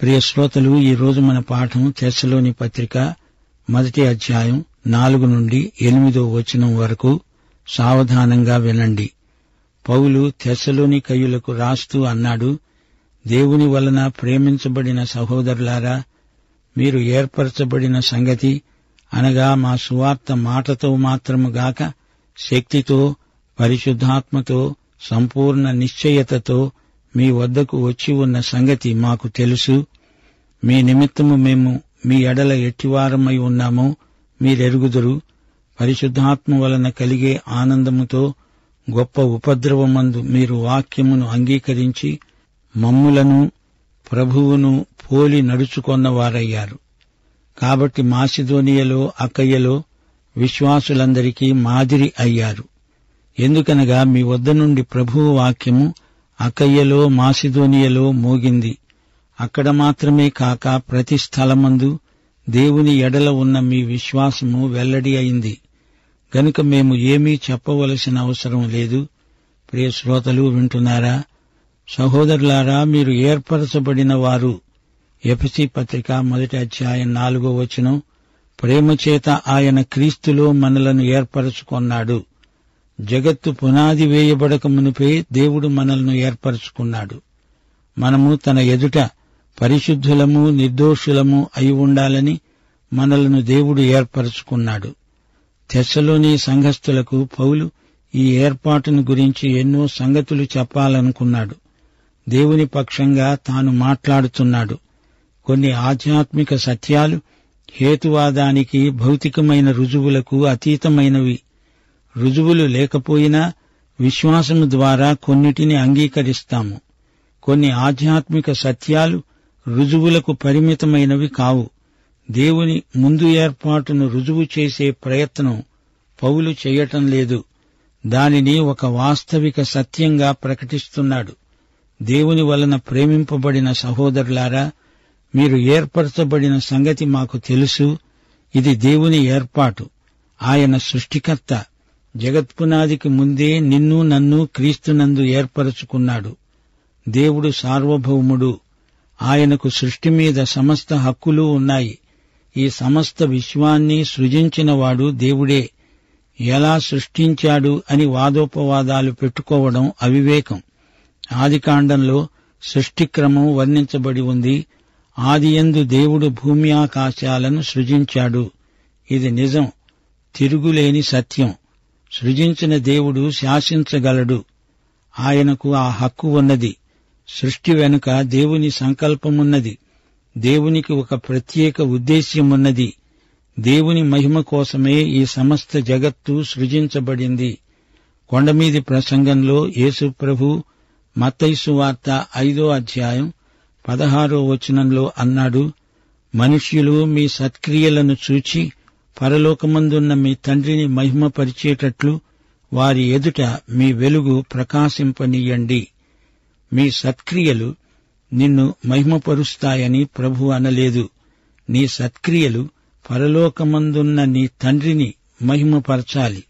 ప్రియ శ్రోతలు ఈరోజు మన పాఠం తెస్సలోని పత్రిక మొదటి అధ్యాయం నాలుగు నుండి ఎనిమిదో వచనం వరకు సావధానంగా వినండి పౌలు తెస్సలోని కయ్యులకు రాస్తూ అన్నాడు దేవుని వలన ప్రేమించబడిన సహోదరులారా మీరు ఏర్పరచబడిన సంగతి అనగా మా సువార్త మాటతో మాత్రము గాక శక్తితో పరిశుద్ధాత్మతో సంపూర్ణ నిశ్చయతతో మీ వద్దకు వచ్చి ఉన్న సంగతి మాకు తెలుసు మీ నిమిత్తము మేము మీ ఎడల ఎట్టివారమై ఉన్నాము మీరెరుగుదురు పరిశుద్ధాత్మ వలన కలిగే ఆనందముతో గొప్ప ఉపద్రవమందు మీరు వాక్యమును అంగీకరించి మమ్ములను ప్రభువును పోలి నడుచుకొన్నవారయ్యారు కాబట్టి మాసిధోనియలో అకయ్యలో విశ్వాసులందరికీ మాదిరి అయ్యారు ఎందుకనగా మీ వద్ద నుండి ప్రభువు వాక్యము అకయ్యలో మాసిధోనియలో మోగింది అక్కడ మాత్రమే కాక ప్రతి స్థలమందు దేవుని ఎడల ఉన్న మీ విశ్వాసము వెల్లడి అయింది గనుక మేము ఏమీ చెప్పవలసిన అవసరం లేదు ప్రియ శ్రోతలు వింటున్నారా సహోదరులారా మీరు ఏర్పరచబడిన వారు ఎఫ్సి పత్రిక మొదటి అధ్యాయం నాలుగో వచనం ప్రేమచేత ఆయన క్రీస్తులో మనలను ఏర్పరచుకున్నాడు జగత్తు పునాది వేయబడక మునిపే దేవుడు మనలను ఏర్పరచుకున్నాడు మనము తన ఎదుట పరిశుద్ధులము నిర్దోషులము అయి ఉండాలని మనలను దేవుడు ఏర్పరచుకున్నాడు తెశలోని సంఘస్థులకు పౌలు ఈ ఏర్పాటును గురించి ఎన్నో సంగతులు చెప్పాలనుకున్నాడు దేవుని పక్షంగా తాను మాట్లాడుతున్నాడు కొన్ని ఆధ్యాత్మిక సత్యాలు హేతువాదానికి భౌతికమైన రుజువులకు అతీతమైనవి రుజువులు లేకపోయినా విశ్వాసము ద్వారా కొన్నిటిని అంగీకరిస్తాము కొన్ని ఆధ్యాత్మిక సత్యాలు రుజువులకు పరిమితమైనవి కావు దేవుని ముందు ఏర్పాటును రుజువు చేసే ప్రయత్నం పౌలు చేయటం లేదు దానిని ఒక వాస్తవిక సత్యంగా ప్రకటిస్తున్నాడు దేవుని వలన ప్రేమింపబడిన సహోదరులారా మీరు ఏర్పరచబడిన సంగతి మాకు తెలుసు ఇది దేవుని ఏర్పాటు ఆయన సృష్టికర్త జగత్పునాదికి ముందే నిన్ను నన్ను క్రీస్తునందు ఏర్పరచుకున్నాడు దేవుడు సార్వభౌముడు ఆయనకు సృష్టి మీద సమస్త హక్కులు ఉన్నాయి ఈ సమస్త విశ్వాన్ని సృజించినవాడు దేవుడే ఎలా సృష్టించాడు అని వాదోపవాదాలు పెట్టుకోవడం అవివేకం ఆదికాండంలో సృష్టిక్రమం వర్ణించబడి ఉంది ఆదియందు దేవుడు భూమి ఆకాశాలను సృజించాడు ఇది నిజం తిరుగులేని సత్యం సృజించిన దేవుడు శాసించగలడు ఆయనకు ఆ హక్కు ఉన్నది సృష్టి వెనుక దేవుని సంకల్పమున్నది దేవునికి ఒక ప్రత్యేక ఉద్దేశ్యమున్నది దేవుని మహిమ కోసమే ఈ సమస్త జగత్తు సృజించబడింది కొండమీది ప్రసంగంలో యేసు ప్రభు మత్తైసు వార్త ఐదో అధ్యాయం పదహారో వచనంలో అన్నాడు మనుష్యులు మీ సత్క్రియలను చూచి పరలోకమందున్న మీ తండ్రిని మహిమపరిచేటట్లు వారి ఎదుట మీ వెలుగు ప్రకాశింపనీయండి మీ సత్క్రియలు నిన్ను మహిమపరుస్తాయని ప్రభు అనలేదు నీ సత్క్రియలు పరలోకమందున్న నీ తండ్రిని మహిమపరచాలి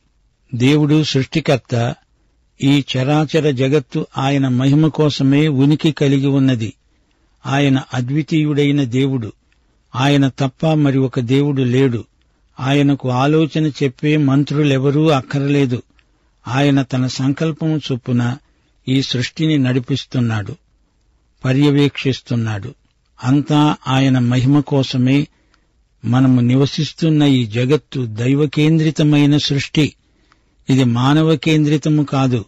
దేవుడు సృష్టికర్త ఈ చరాచర జగత్తు ఆయన మహిమ కోసమే ఉనికి కలిగి ఉన్నది ఆయన అద్వితీయుడైన దేవుడు ఆయన తప్ప మరి ఒక దేవుడు లేడు ఆయనకు ఆలోచన చెప్పే మంత్రులెవరూ అక్కరలేదు ఆయన తన సంకల్పము చొప్పున ఈ సృష్టిని నడిపిస్తున్నాడు పర్యవేక్షిస్తున్నాడు అంతా ఆయన మహిమ కోసమే మనము నివసిస్తున్న ఈ జగత్తు దైవకేంద్రితమైన సృష్టి ఇది మానవ కేంద్రితము కాదు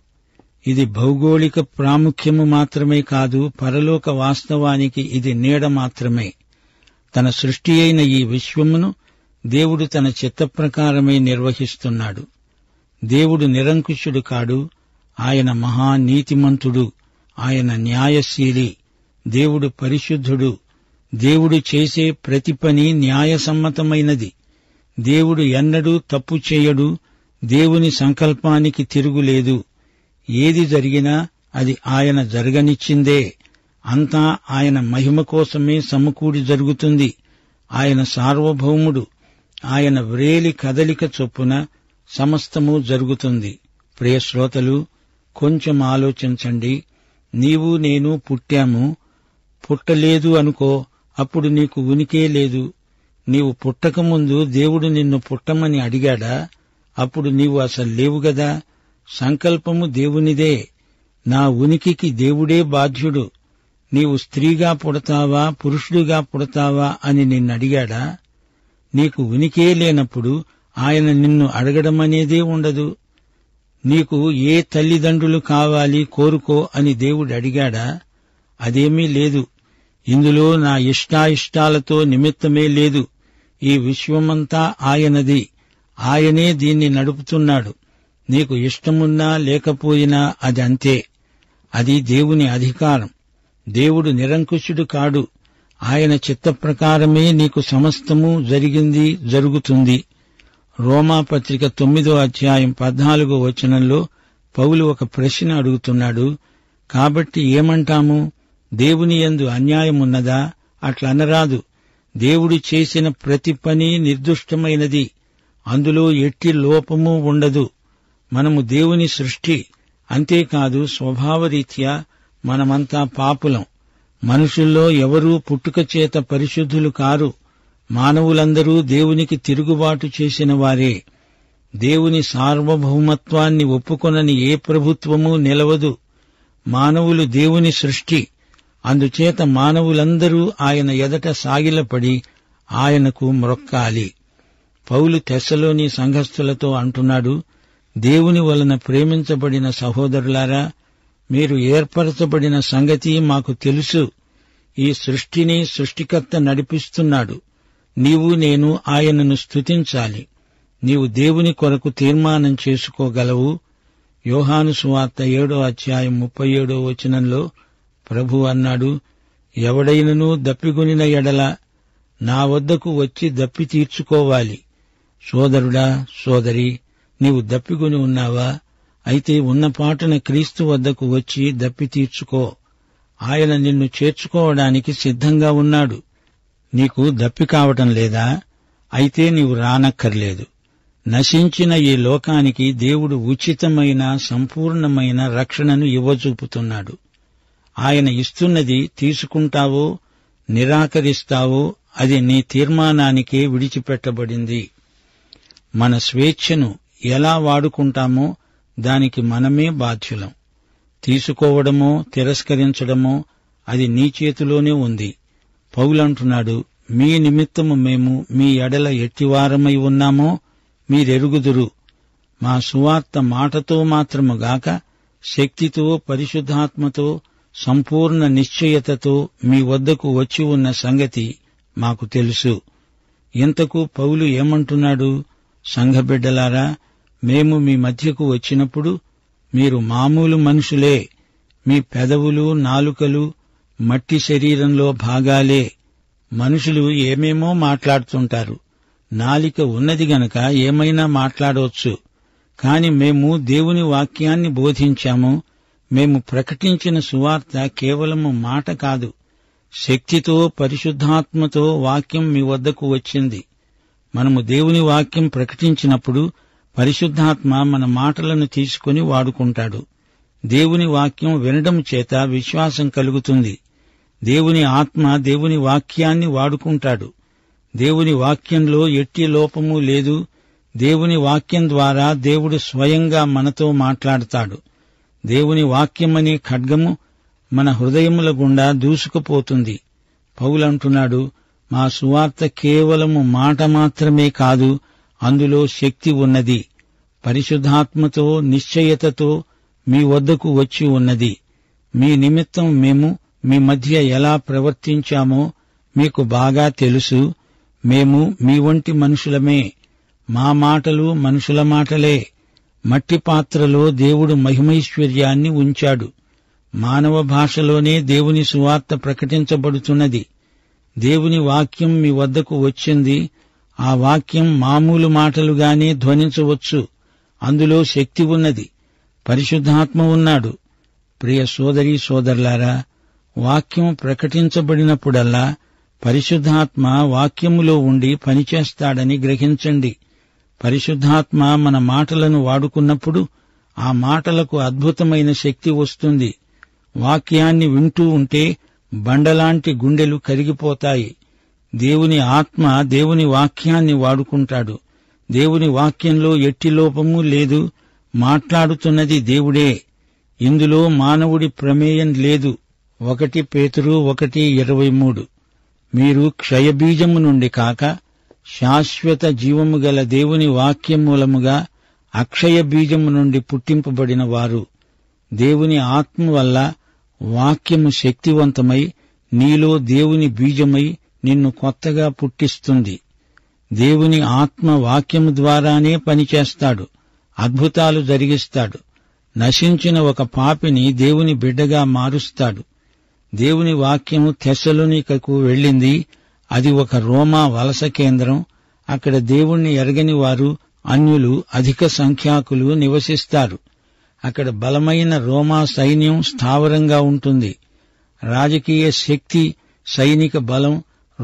ఇది భౌగోళిక ప్రాముఖ్యము మాత్రమే కాదు పరలోక వాస్తవానికి ఇది నీడ మాత్రమే తన సృష్టి అయిన ఈ విశ్వమును దేవుడు తన చిత్త ప్రకారమే నిర్వహిస్తున్నాడు దేవుడు నిరంకుశుడు కాడు ఆయన మహానీతిమంతుడు ఆయన న్యాయశీలి దేవుడు పరిశుద్ధుడు దేవుడు చేసే ప్రతి పని న్యాయసమ్మతమైనది దేవుడు ఎన్నడూ తప్పు చేయడు దేవుని సంకల్పానికి తిరుగులేదు ఏది జరిగినా అది ఆయన జరగనిచ్చిందే అంతా ఆయన మహిమ కోసమే సమకూడి జరుగుతుంది ఆయన సార్వభౌముడు ఆయన వ్రేలి కదలిక చొప్పున సమస్తము జరుగుతుంది ప్రియశ్రోతలు కొంచెం ఆలోచించండి నీవు నేను పుట్టాము పుట్టలేదు అనుకో అప్పుడు నీకు ఉనికే లేదు నీవు పుట్టకముందు దేవుడు నిన్ను పుట్టమని అడిగాడా అప్పుడు నీవు అసలు లేవుగదా సంకల్పము దేవునిదే నా ఉనికికి దేవుడే బాధ్యుడు నీవు స్త్రీగా పుడతావా పురుషుడిగా పుడతావా అని నిన్నడిగాడా నీకు ఉనికే లేనప్పుడు ఆయన నిన్ను అడగడమనేదే ఉండదు నీకు ఏ తల్లిదండ్రులు కావాలి కోరుకో అని దేవుడు అడిగాడా అదేమీ లేదు ఇందులో నా ఇష్టాయిష్టాలతో నిమిత్తమే లేదు ఈ విశ్వమంతా ఆయనది ఆయనే దీన్ని నడుపుతున్నాడు నీకు ఇష్టమున్నా లేకపోయినా అది అంతే అది దేవుని అధికారం దేవుడు నిరంకుశుడు కాడు ఆయన చిత్త ప్రకారమే నీకు సమస్తము జరిగింది జరుగుతుంది రోమాపత్రిక తొమ్మిదో అధ్యాయం పద్నాలుగో వచనంలో పౌలు ఒక ప్రశ్న అడుగుతున్నాడు కాబట్టి ఏమంటాము దేవుని యందు అన్యాయమున్నదా అట్లనరాదు దేవుడు చేసిన ప్రతి పని నిర్దుష్టమైనది అందులో ఎట్టి లోపము ఉండదు మనము దేవుని సృష్టి అంతేకాదు స్వభావరీత్యా మనమంతా పాపులం మనుషుల్లో ఎవరూ పుట్టుక చేత పరిశుద్ధులు కారు మానవులందరూ దేవునికి తిరుగుబాటు చేసిన వారే దేవుని సార్వభౌమత్వాన్ని ఒప్పుకొనని ఏ ప్రభుత్వమూ నిలవదు మానవులు దేవుని సృష్టి అందుచేత మానవులందరూ ఆయన ఎదట సాగిలపడి ఆయనకు మ్రొక్కాలి పౌలు తెస్సలోని సంఘస్థులతో అంటున్నాడు దేవుని వలన ప్రేమించబడిన సహోదరులారా మీరు ఏర్పరచబడిన సంగతి మాకు తెలుసు ఈ సృష్టిని సృష్టికర్త నడిపిస్తున్నాడు నీవు నేను ఆయనను స్తుతించాలి నీవు దేవుని కొరకు తీర్మానం చేసుకోగలవు యోహాను సువార్త ఏడో అధ్యాయం ముప్పై ఏడో వచనంలో ప్రభు అన్నాడు ఎవడైనను దప్పిగొనిన ఎడల నా వద్దకు వచ్చి దప్పి తీర్చుకోవాలి సోదరుడా సోదరి నీవు దప్పిగొని ఉన్నావా అయితే ఉన్న పాటన క్రీస్తు వద్దకు వచ్చి దప్పి తీర్చుకో ఆయన నిన్ను చేర్చుకోవడానికి సిద్ధంగా ఉన్నాడు నీకు దప్పికావటం లేదా అయితే నీవు రానక్కర్లేదు నశించిన ఈ లోకానికి దేవుడు ఉచితమైన సంపూర్ణమైన రక్షణను ఇవ్వచూపుతున్నాడు ఆయన ఇస్తున్నది తీసుకుంటావో నిరాకరిస్తావో అది నీ తీర్మానానికే విడిచిపెట్టబడింది మన స్వేచ్ఛను ఎలా వాడుకుంటామో దానికి మనమే బాధ్యులం తీసుకోవడమో తిరస్కరించడమో అది నీ చేతిలోనే ఉంది పౌలంటున్నాడు మీ నిమిత్తము మేము మీ ఎడల ఎట్టివారమై ఉన్నామో మీరెరుగుదురు మా సువార్త మాటతో మాత్రముగాక శక్తితో పరిశుద్ధాత్మతో సంపూర్ణ నిశ్చయతతో మీ వద్దకు వచ్చి ఉన్న సంగతి మాకు తెలుసు ఇంతకు పౌలు ఏమంటున్నాడు సంఘబిడ్డలారా మేము మీ మధ్యకు వచ్చినప్పుడు మీరు మామూలు మనుషులే మీ పెదవులు నాలుకలు మట్టి శరీరంలో భాగాలే మనుషులు ఏమేమో మాట్లాడుతుంటారు నాలిక ఉన్నది గనక ఏమైనా మాట్లాడవచ్చు కాని మేము దేవుని వాక్యాన్ని బోధించాము మేము ప్రకటించిన సువార్త కేవలము మాట కాదు శక్తితో పరిశుద్ధాత్మతో వాక్యం మీ వద్దకు వచ్చింది మనము దేవుని వాక్యం ప్రకటించినప్పుడు పరిశుద్ధాత్మ మన మాటలను తీసుకుని వాడుకుంటాడు దేవుని వాక్యం వినడం చేత విశ్వాసం కలుగుతుంది దేవుని ఆత్మ దేవుని వాక్యాన్ని వాడుకుంటాడు దేవుని వాక్యంలో ఎట్టి లోపము లేదు దేవుని వాక్యం ద్వారా దేవుడు స్వయంగా మనతో మాట్లాడతాడు దేవుని వాక్యమనే ఖడ్గము మన హృదయముల గుండా దూసుకుపోతుంది పౌలంటున్నాడు మా సువార్త కేవలము మాట మాత్రమే కాదు అందులో శక్తి ఉన్నది పరిశుద్ధాత్మతో నిశ్చయతతో మీ వద్దకు వచ్చి ఉన్నది మీ నిమిత్తం మేము మీ మధ్య ఎలా ప్రవర్తించామో మీకు బాగా తెలుసు మేము మీ వంటి మనుషులమే మా మాటలు మనుషుల మాటలే మట్టి పాత్రలో దేవుడు మహిమైశ్వర్యాన్ని ఉంచాడు మానవ భాషలోనే దేవుని సువార్త ప్రకటించబడుతున్నది దేవుని వాక్యం మీ వద్దకు వచ్చింది ఆ వాక్యం మామూలు మాటలుగానే ధ్వనించవచ్చు అందులో శక్తి ఉన్నది పరిశుద్ధాత్మ ఉన్నాడు ప్రియ సోదరీ సోదరులారా వాక్యం ప్రకటించబడినప్పుడల్లా పరిశుద్ధాత్మ వాక్యములో ఉండి పనిచేస్తాడని గ్రహించండి పరిశుద్ధాత్మ మన మాటలను వాడుకున్నప్పుడు ఆ మాటలకు అద్భుతమైన శక్తి వస్తుంది వాక్యాన్ని వింటూ ఉంటే బండలాంటి గుండెలు కరిగిపోతాయి దేవుని ఆత్మ దేవుని వాక్యాన్ని వాడుకుంటాడు దేవుని వాక్యంలో ఎట్టి లోపము లేదు మాట్లాడుతున్నది దేవుడే ఇందులో మానవుడి ప్రమేయం లేదు ఒకటి పేతురు ఒకటి ఇరవై మూడు మీరు క్షయబీజము నుండి కాక శాశ్వత జీవము గల దేవుని వాక్యం మూలముగా అక్షయ బీజము నుండి పుట్టింపబడిన వారు దేవుని ఆత్మ వల్ల వాక్యము శక్తివంతమై నీలో దేవుని బీజమై నిన్ను కొత్తగా పుట్టిస్తుంది దేవుని ఆత్మ వాక్యము ద్వారానే పనిచేస్తాడు అద్భుతాలు జరిగిస్తాడు నశించిన ఒక పాపిని దేవుని బిడ్డగా మారుస్తాడు దేవుని వాక్యము తెశలోనికకు వెళ్ళింది అది ఒక రోమా వలస కేంద్రం అక్కడ దేవుణ్ణి ఎరగని వారు అన్యులు అధిక సంఖ్యాకులు నివసిస్తారు అక్కడ బలమైన రోమా సైన్యం స్థావరంగా ఉంటుంది రాజకీయ శక్తి సైనిక బలం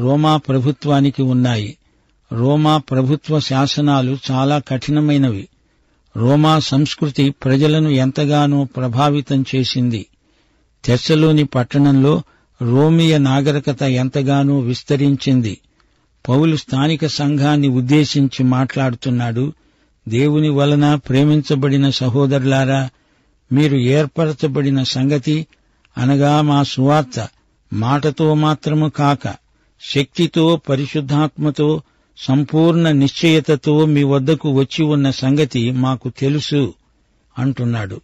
రోమా ప్రభుత్వానికి ఉన్నాయి రోమా ప్రభుత్వ శాసనాలు చాలా కఠినమైనవి రోమా సంస్కృతి ప్రజలను ఎంతగానో ప్రభావితం చేసింది తెస్సలోని పట్టణంలో రోమియ నాగరికత ఎంతగానో విస్తరించింది పౌలు స్థానిక సంఘాన్ని ఉద్దేశించి మాట్లాడుతున్నాడు దేవుని వలన ప్రేమించబడిన సహోదరులారా మీరు ఏర్పరచబడిన సంగతి అనగా మా సువార్త మాటతో మాత్రము కాక శక్తితో పరిశుద్ధాత్మతో సంపూర్ణ నిశ్చయతతో మీ వద్దకు వచ్చి ఉన్న సంగతి మాకు తెలుసు అంటున్నాడు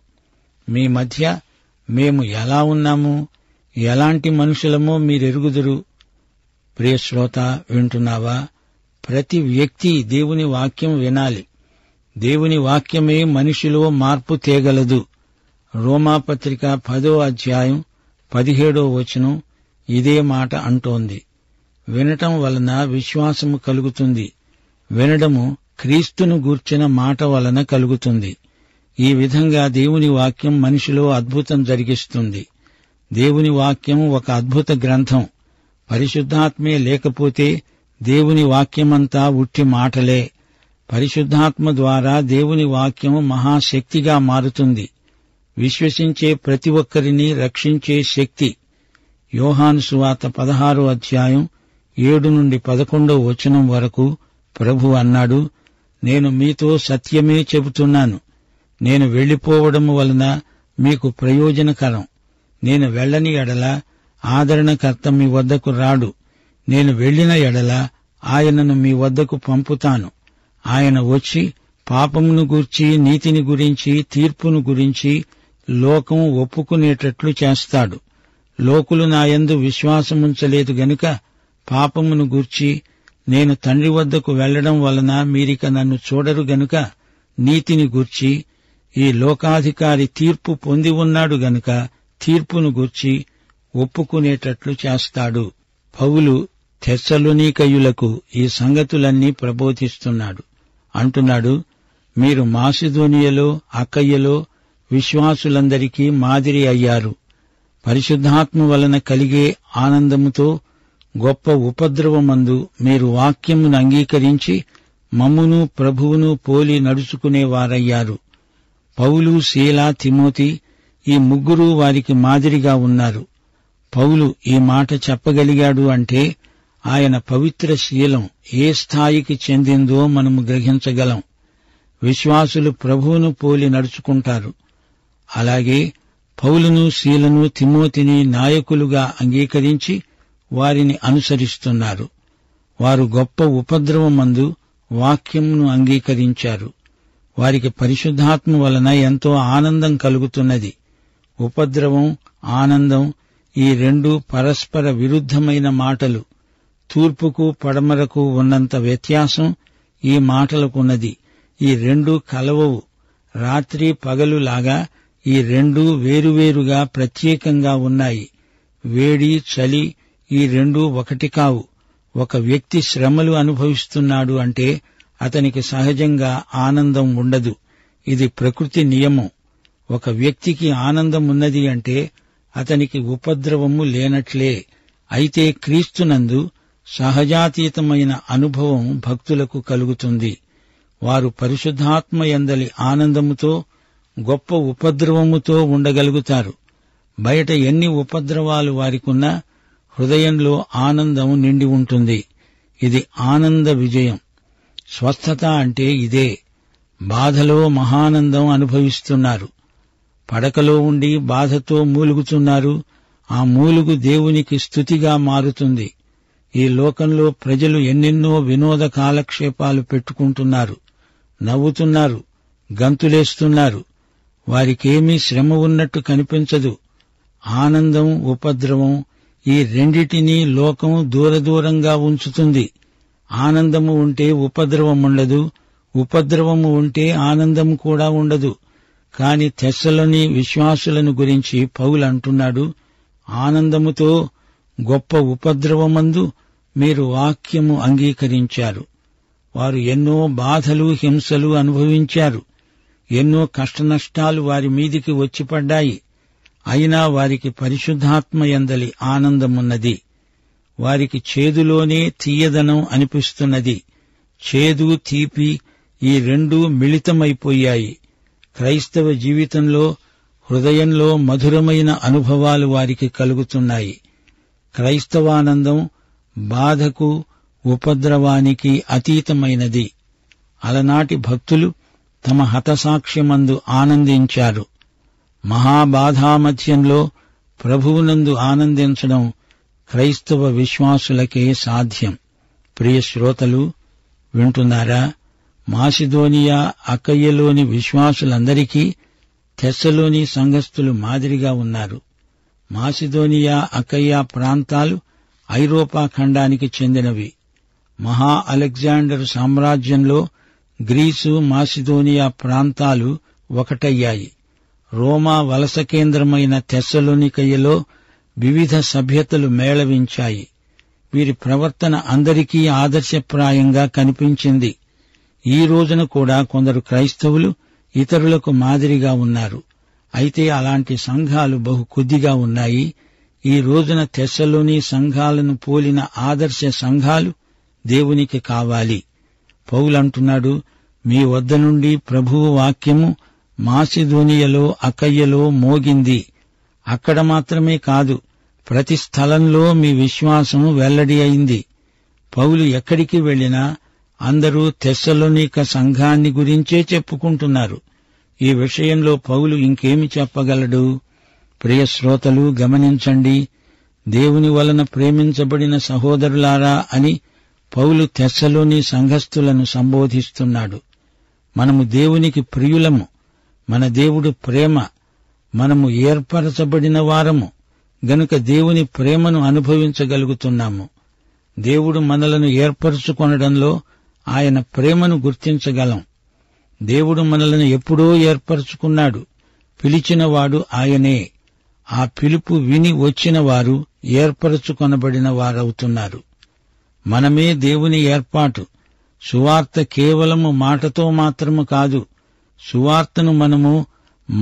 మీ మధ్య మేము ఎలా ఉన్నాము ఎలాంటి మనుషులమో మీరెరుగుదురు ప్రియ శ్రోత వింటున్నావా ప్రతి వ్యక్తి దేవుని వాక్యం వినాలి దేవుని వాక్యమే మనిషిలో మార్పు తేగలదు రోమాపత్రిక పదో అధ్యాయం పదిహేడో వచనం ఇదే మాట అంటోంది వినటం వలన విశ్వాసము కలుగుతుంది వినడము క్రీస్తును గూర్చిన మాట వలన కలుగుతుంది ఈ విధంగా దేవుని వాక్యం మనిషిలో అద్భుతం జరిగిస్తుంది దేవుని వాక్యం ఒక అద్భుత గ్రంథం పరిశుద్ధాత్మే లేకపోతే దేవుని వాక్యమంతా ఉట్టి మాటలే పరిశుద్ధాత్మ ద్వారా దేవుని వాక్యం మహాశక్తిగా మారుతుంది విశ్వసించే ప్రతి ఒక్కరిని రక్షించే శక్తి యోహాను సువాత పదహారో అధ్యాయం ఏడు నుండి పదకొండో వచనం వరకు ప్రభు అన్నాడు నేను మీతో సత్యమే చెబుతున్నాను నేను వెళ్లిపోవడం వలన మీకు ప్రయోజనకరం నేను వెళ్లని ఎడల ఆదరణకర్త మీ వద్దకు రాడు నేను వెళ్లిన ఎడల ఆయనను మీ వద్దకు పంపుతాను ఆయన వచ్చి పాపమును గూర్చి నీతిని గురించి తీర్పును గురించి లోకం ఒప్పుకునేటట్లు చేస్తాడు లోకులు నాయందు విశ్వాసముంచలేదు గనుక పాపమును గూర్చి నేను తండ్రి వద్దకు వెళ్లడం వలన మీరిక నన్ను చూడరు గనుక నీతిని గూర్చి ఈ లోకాధికారి తీర్పు పొంది ఉన్నాడు గనుక తీర్పును గుర్చి ఒప్పుకునేటట్లు చేస్తాడు పౌలు తెచ్చలునీకయులకు ఈ సంగతులన్నీ ప్రబోధిస్తున్నాడు అంటున్నాడు మీరు మాసిధోనియలో అక్కయ్యలో విశ్వాసులందరికీ మాదిరి అయ్యారు పరిశుద్ధాత్మ వలన కలిగే ఆనందముతో గొప్ప ఉపద్రవమందు మీరు వాక్యమును అంగీకరించి మమ్మును ప్రభువును పోలి నడుచుకునేవారయ్యారు పౌలు శీల తిమోతి ఈ ముగ్గురూ వారికి మాదిరిగా ఉన్నారు పౌలు ఈ మాట చెప్పగలిగాడు అంటే ఆయన పవిత్ర శీలం ఏ స్థాయికి చెందిందో మనము గ్రహించగలం విశ్వాసులు ప్రభువును పోలి నడుచుకుంటారు అలాగే పౌలును శీలను తిమోతిని నాయకులుగా అంగీకరించి వారిని అనుసరిస్తున్నారు వారు గొప్ప ఉపద్రవమందు వాక్యంను అంగీకరించారు వారికి పరిశుద్ధాత్మ వలన ఎంతో ఆనందం కలుగుతున్నది ఉపద్రవం ఆనందం ఈ రెండు పరస్పర విరుద్ధమైన మాటలు తూర్పుకు పడమరకు ఉన్నంత వ్యత్యాసం ఈ మాటలకున్నది ఈ రెండు కలవవు రాత్రి పగలులాగా ఈ రెండు వేరువేరుగా ప్రత్యేకంగా ఉన్నాయి వేడి చలి ఈ రెండు ఒకటి కావు ఒక వ్యక్తి శ్రమలు అనుభవిస్తున్నాడు అంటే అతనికి సహజంగా ఆనందం ఉండదు ఇది ప్రకృతి నియమం ఒక వ్యక్తికి ఆనందం ఉన్నది అంటే అతనికి ఉపద్రవము లేనట్లే అయితే క్రీస్తునందు సహజాతీతమైన అనుభవం భక్తులకు కలుగుతుంది వారు పరిశుద్ధాత్మ ఎందలి ఆనందముతో గొప్ప ఉపద్రవముతో ఉండగలుగుతారు బయట ఎన్ని ఉపద్రవాలు వారికున్నా హృదయంలో ఆనందం నిండి ఉంటుంది ఇది ఆనంద విజయం స్వస్థత అంటే ఇదే బాధలో మహానందం అనుభవిస్తున్నారు పడకలో ఉండి బాధతో మూలుగుతున్నారు ఆ మూలుగు దేవునికి స్థుతిగా మారుతుంది ఈ లోకంలో ప్రజలు ఎన్నెన్నో వినోద కాలక్షేపాలు పెట్టుకుంటున్నారు నవ్వుతున్నారు గంతులేస్తున్నారు వారికేమీ శ్రమ ఉన్నట్టు కనిపించదు ఆనందం ఉపద్రవం ఈ రెండిటినీ లోకం దూరదూరంగా ఉంచుతుంది ఆనందము ఉంటే ఉపద్రవం ఉండదు ఉపద్రవము ఉంటే ఆనందం కూడా ఉండదు కాని తెస్సలోని విశ్వాసులను గురించి పౌలంటున్నాడు అంటున్నాడు ఆనందముతో గొప్ప ఉపద్రవమందు మీరు వాక్యము అంగీకరించారు వారు ఎన్నో బాధలు హింసలు అనుభవించారు ఎన్నో కష్టనష్టాలు వారి మీదికి వచ్చిపడ్డాయి అయినా వారికి పరిశుద్ధాత్మ ఎందలి ఆనందమున్నది వారికి చేదులోనే తీయదనం అనిపిస్తున్నది చేదు తీపి ఈ రెండూ మిళితమైపోయాయి క్రైస్తవ జీవితంలో హృదయంలో మధురమైన అనుభవాలు వారికి కలుగుతున్నాయి క్రైస్తవానందం బాధకు ఉపద్రవానికి అతీతమైనది అలనాటి భక్తులు తమ హతసాక్ష్యమందు ఆనందించారు మహాబాధామధ్యంలో ప్రభువునందు ఆనందించడం క్రైస్తవ విశ్వాసులకే సాధ్యం ప్రియ శ్రోతలు వింటున్నారా మాసిదోనియా అక్కయ్యలోని విశ్వాసులందరికీ తెస్సలోని సంఘస్థులు మాదిరిగా ఉన్నారు మాసిదోనియా అకయ్య ప్రాంతాలు ఐరోపా ఖండానికి చెందినవి మహా అలెగ్జాండర్ సామ్రాజ్యంలో గ్రీసు మాసిదోనియా ప్రాంతాలు ఒకటయ్యాయి రోమా వలస కేంద్రమైన తెస్సలోనికయ్యలో వివిధ సభ్యతలు మేళవించాయి వీరి ప్రవర్తన అందరికీ ఆదర్శప్రాయంగా కనిపించింది ఈ రోజున కూడా కొందరు క్రైస్తవులు ఇతరులకు మాదిరిగా ఉన్నారు అయితే అలాంటి సంఘాలు బహు కొద్దిగా ఉన్నాయి ఈ రోజున తెస్సలోని సంఘాలను పోలిన ఆదర్శ సంఘాలు దేవునికి కావాలి పౌలంటున్నాడు మీ వద్ద నుండి ప్రభువు వాక్యము మాసిధోనియలో అకయ్యలో మోగింది అక్కడ మాత్రమే కాదు ప్రతి స్థలంలో మీ విశ్వాసం వెల్లడి అయింది పౌలు ఎక్కడికి వెళ్లినా అందరూ తెస్సలోనిక సంఘాన్ని గురించే చెప్పుకుంటున్నారు ఈ విషయంలో పౌలు ఇంకేమి చెప్పగలడు ప్రియ శ్రోతలు గమనించండి దేవుని వలన ప్రేమించబడిన సహోదరులారా అని పౌలు తెస్సలోని సంఘస్థులను సంబోధిస్తున్నాడు మనము దేవునికి ప్రియులము మన దేవుడు ప్రేమ మనము ఏర్పరచబడిన వారము గనుక దేవుని ప్రేమను అనుభవించగలుగుతున్నాము దేవుడు మనలను ఏర్పరచుకొనడంలో ఆయన ప్రేమను గుర్తించగలం దేవుడు మనలను ఎప్పుడో ఏర్పరచుకున్నాడు పిలిచినవాడు ఆయనే ఆ పిలుపు విని వచ్చిన వారు ఏర్పరచుకొనబడిన వారవుతున్నారు మనమే దేవుని ఏర్పాటు సువార్త కేవలము మాటతో మాత్రము కాదు సువార్తను మనము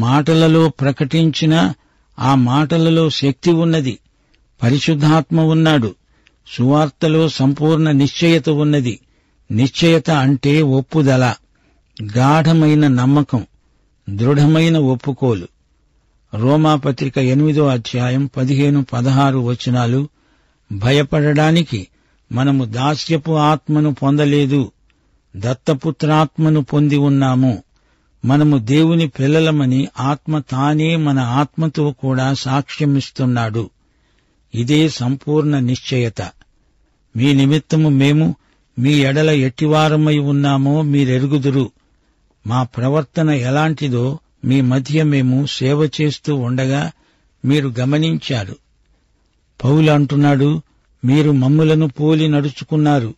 మాటలలో ప్రకటించినా ఆ మాటలలో శక్తి ఉన్నది పరిశుద్ధాత్మ ఉన్నాడు సువార్తలో సంపూర్ణ నిశ్చయత ఉన్నది నిశ్చయత అంటే ఒప్పుదల గాఢమైన నమ్మకం దృఢమైన ఒప్పుకోలు రోమాపత్రిక ఎనిమిదో అధ్యాయం పదిహేను పదహారు వచనాలు భయపడడానికి మనము దాస్యపు ఆత్మను పొందలేదు దత్తపుత్రాత్మను పొంది ఉన్నాము మనము దేవుని పిల్లలమని ఆత్మ తానే మన ఆత్మతో కూడా సాక్ష్యమిస్తున్నాడు ఇదే సంపూర్ణ నిశ్చయత మీ నిమిత్తము మేము మీ ఎడల ఎట్టివారమై ఉన్నామో మీరెరుగుదురు మా ప్రవర్తన ఎలాంటిదో మీ మధ్య మేము సేవ చేస్తూ ఉండగా మీరు గమనించారు పౌలు అంటున్నాడు మీరు మమ్ములను పోలి నడుచుకున్నారు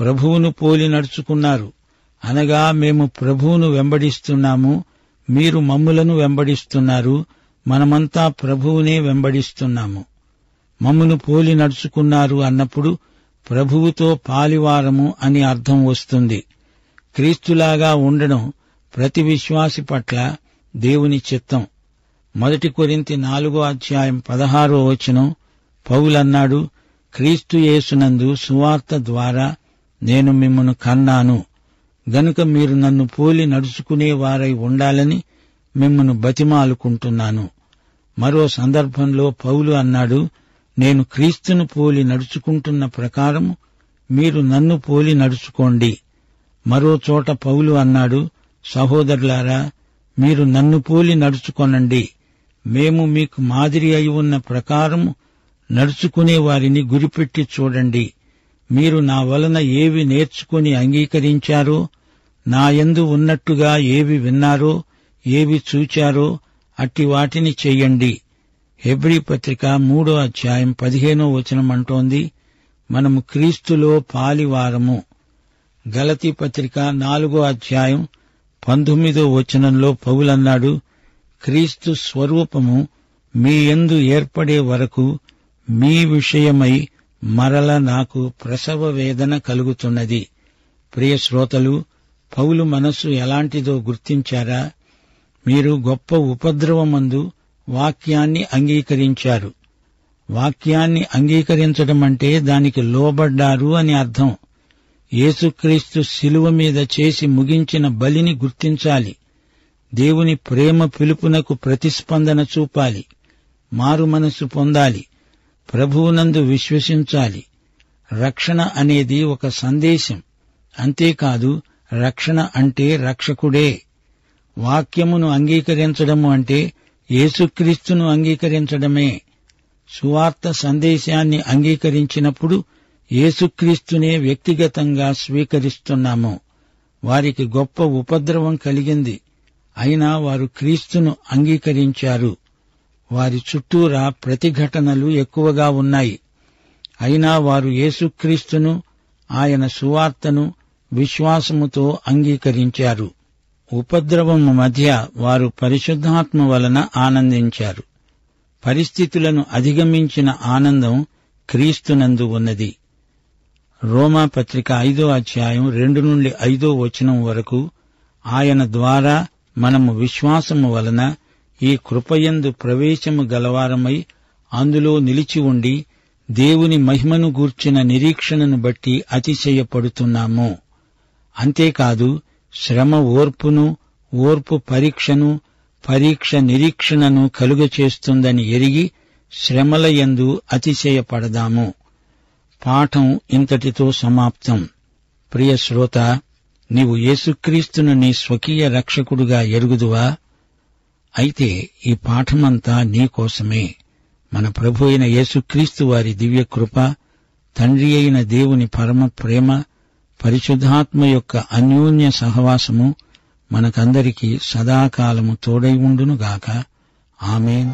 ప్రభువును పోలి నడుచుకున్నారు అనగా మేము ప్రభువును వెంబడిస్తున్నాము మీరు మమ్ములను వెంబడిస్తున్నారు మనమంతా ప్రభువునే వెంబడిస్తున్నాము మమ్మును పోలి నడుచుకున్నారు అన్నప్పుడు ప్రభువుతో పాలివారము అని అర్థం వస్తుంది క్రీస్తులాగా ఉండడం ప్రతి విశ్వాసి పట్ల దేవుని చిత్తం మొదటి కొరింతి నాలుగో అధ్యాయం పదహారో వచనం పౌలన్నాడు క్రీస్తు యేసునందు సువార్త ద్వారా నేను మిమ్మను కన్నాను గనుక మీరు నన్ను పోలి నడుచుకునే వారై ఉండాలని మిమ్మను బతిమాలుకుంటున్నాను మరో సందర్భంలో పౌలు అన్నాడు నేను క్రీస్తును పోలి నడుచుకుంటున్న ప్రకారము మీరు నన్ను పోలి నడుచుకోండి మరో చోట పౌలు అన్నాడు సహోదరులారా మీరు నన్ను పోలి నడుచుకొనండి మేము మీకు మాదిరి అయి ఉన్న ప్రకారము నడుచుకునే వారిని గురిపెట్టి చూడండి మీరు నా వలన ఏవి నేర్చుకుని అంగీకరించారో నాయందు ఉన్నట్టుగా ఏవి విన్నారో ఏవి చూచారో అట్టి వాటిని చెయ్యండి హెబ్రి పత్రిక మూడో అధ్యాయం పదిహేనో వచనం అంటోంది మనము క్రీస్తులో పాలివారము గలతీ పత్రిక నాలుగో అధ్యాయం పంతొమ్మిదో వచనంలో పౌలన్నాడు క్రీస్తు స్వరూపము మీ ఎందు ఏర్పడే వరకు మీ విషయమై మరల నాకు ప్రసవ వేదన కలుగుతున్నది ప్రియ శ్రోతలు పౌలు మనస్సు ఎలాంటిదో గుర్తించారా మీరు గొప్ప ఉపద్రవమందు వాక్యాన్ని అంగీకరించారు వాక్యాన్ని అంగీకరించడం అంటే దానికి లోబడ్డారు అని అర్థం యేసుక్రీస్తు శిలువ మీద చేసి ముగించిన బలిని గుర్తించాలి దేవుని ప్రేమ పిలుపునకు ప్రతిస్పందన చూపాలి మారు మనస్సు పొందాలి ప్రభువునందు విశ్వసించాలి రక్షణ అనేది ఒక సందేశం అంతేకాదు రక్షణ అంటే రక్షకుడే వాక్యమును అంగీకరించడము అంటే యేసుక్రీస్తును అంగీకరించడమే సువార్త సందేశాన్ని అంగీకరించినప్పుడు యేసుక్రీస్తునే వ్యక్తిగతంగా స్వీకరిస్తున్నాము వారికి గొప్ప ఉపద్రవం కలిగింది అయినా వారు క్రీస్తును అంగీకరించారు వారి చుట్టూరా ప్రతిఘటనలు ఎక్కువగా ఉన్నాయి అయినా వారు యేసుక్రీస్తును ఆయన సువార్తను విశ్వాసముతో అంగీకరించారు ఉపద్రవము మధ్య వారు పరిశుద్ధాత్మ వలన ఆనందించారు పరిస్థితులను అధిగమించిన ఆనందం క్రీస్తునందు ఉన్నది రోమా పత్రిక ఐదో అధ్యాయం రెండు నుండి ఐదో వచనం వరకు ఆయన ద్వారా మనము విశ్వాసము వలన ఈ కృపయందు ప్రవేశము గలవారమై అందులో నిలిచి ఉండి దేవుని మహిమను గూర్చిన నిరీక్షణను బట్టి అతిశయపడుతున్నాము అంతేకాదు శ్రమ ఓర్పును ఓర్పు పరీక్షను పరీక్ష నిరీక్షణను కలుగచేస్తుందని ఎరిగి శ్రమల యందు అతిశయపడదాము పాఠం ఇంతటితో సమాప్తం ప్రియ శ్రోత నీవు యేసుక్రీస్తును నీ స్వకీయ రక్షకుడుగా ఎరుగుదువా అయితే ఈ పాఠమంతా నీకోసమే మన ప్రభు అయిన యేసుక్రీస్తు వారి దివ్య కృప తండ్రి అయిన దేవుని పరమ ప్రేమ పరిశుద్ధాత్మ యొక్క అన్యోన్య సహవాసము మనకందరికీ సదాకాలము తోడై ఉండునుగాక ఆమెన్